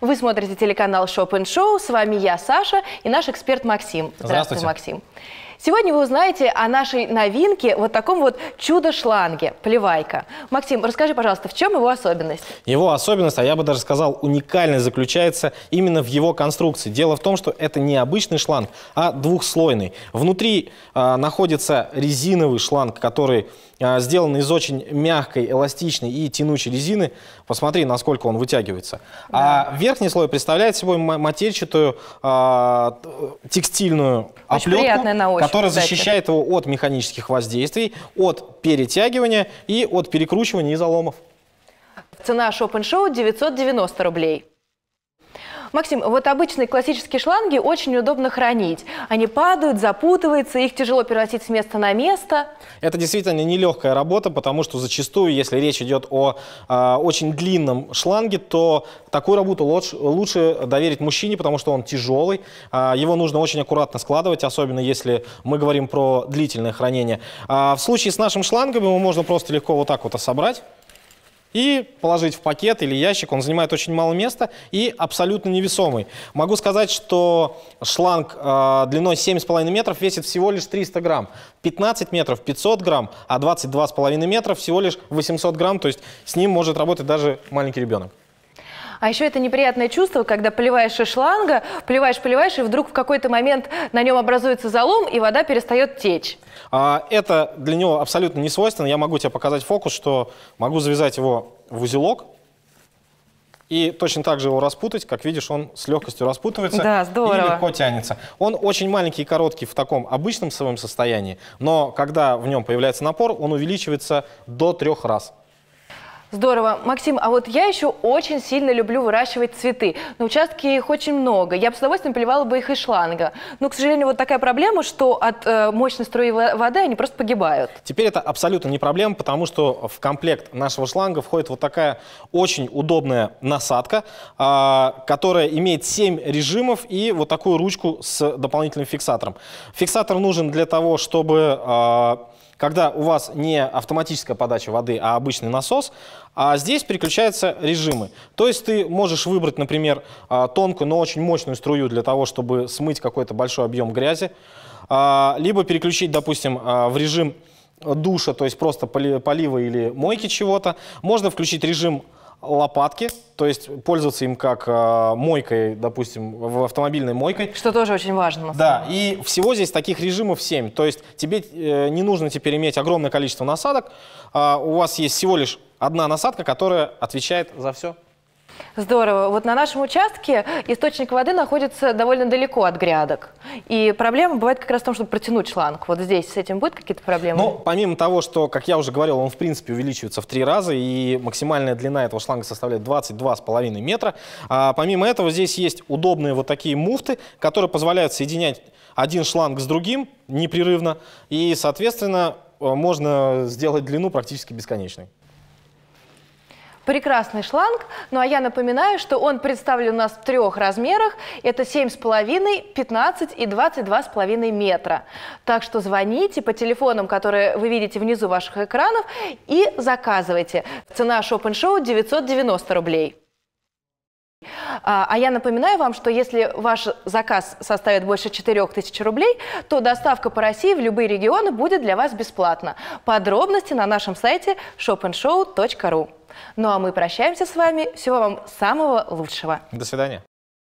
Вы смотрите телеканал Шоп Show. С вами я, Саша, и наш эксперт Максим. Здравствуйте, Здравствуйте. Максим. Сегодня вы узнаете о нашей новинке, вот таком вот чудо-шланге, плевайка. Максим, расскажи, пожалуйста, в чем его особенность? Его особенность, а я бы даже сказал, уникальность заключается именно в его конструкции. Дело в том, что это не обычный шланг, а двухслойный. Внутри э, находится резиновый шланг, который а, сделан из очень мягкой, эластичной и тянучей резины. Посмотри, насколько он вытягивается. А да. А верхний слой представляет собой матерчатую э, текстильную очень оплетку, на которая защищает его от механических воздействий, от перетягивания и от перекручивания и заломов. Цена шопен-шоу 990 рублей. Максим, вот обычные классические шланги очень удобно хранить. Они падают, запутываются, их тяжело переносить с места на место. Это действительно нелегкая работа, потому что зачастую, если речь идет о э, очень длинном шланге, то такую работу лучше, лучше доверить мужчине, потому что он тяжелый. Э, его нужно очень аккуратно складывать, особенно если мы говорим про длительное хранение. Э, в случае с нашим шлангом его можно просто легко вот так вот собрать и положить в пакет или ящик. Он занимает очень мало места и абсолютно невесомый. Могу сказать, что шланг э, длиной 7,5 метров весит всего лишь 300 грамм. 15 метров 500 грамм, а 22,5 метров всего лишь 800 грамм. То есть с ним может работать даже маленький ребенок. А еще это неприятное чувство, когда поливаешь из шланга, поливаешь, поливаешь, и вдруг в какой-то момент на нем образуется залом, и вода перестает течь. А, это для него абсолютно не свойственно. Я могу тебе показать фокус, что могу завязать его в узелок, и точно так же его распутать. Как видишь, он с легкостью распутывается да, здорово. и легко тянется. Он очень маленький и короткий в таком обычном своем состоянии, но когда в нем появляется напор, он увеличивается до трех раз. Здорово. Максим, а вот я еще очень сильно люблю выращивать цветы. На участке их очень много. Я бы с удовольствием поливала бы их из шланга. Но, к сожалению, вот такая проблема, что от э, мощной струи воды они просто погибают. Теперь это абсолютно не проблема, потому что в комплект нашего шланга входит вот такая очень удобная насадка, э, которая имеет 7 режимов и вот такую ручку с дополнительным фиксатором. Фиксатор нужен для того, чтобы... Э, когда у вас не автоматическая подача воды, а обычный насос, а здесь переключаются режимы. То есть ты можешь выбрать, например, а, тонкую, но очень мощную струю для того, чтобы смыть какой-то большой объем грязи, а, либо переключить, допустим, а, в режим душа, то есть просто полива или мойки чего-то. Можно включить режим лопатки, то есть пользоваться им как э, мойкой, допустим, в автомобильной мойкой. Что тоже очень важно. Да, и всего здесь таких режимов 7. То есть тебе э, не нужно теперь иметь огромное количество насадок. Э, у вас есть всего лишь одна насадка, которая отвечает за все. Здорово. Вот на нашем участке источник воды находится довольно далеко от грядок. И проблема бывает как раз в том, чтобы протянуть шланг. Вот здесь с этим будут какие-то проблемы? Ну, помимо того, что, как я уже говорил, он в принципе увеличивается в три раза, и максимальная длина этого шланга составляет 22,5 метра. А помимо этого здесь есть удобные вот такие муфты, которые позволяют соединять один шланг с другим непрерывно, и, соответственно, э, можно сделать длину практически бесконечной прекрасный шланг. Ну а я напоминаю, что он представлен у нас в трех размерах. Это 7,5, 15 и 22,5 метра. Так что звоните по телефонам, которые вы видите внизу ваших экранов, и заказывайте. Цена шоп шоу 990 рублей. А, а я напоминаю вам, что если ваш заказ составит больше 4000 рублей, то доставка по России в любые регионы будет для вас бесплатна. Подробности на нашем сайте shopandshow.ru. Ну а мы прощаемся с вами. Всего вам самого лучшего. До свидания.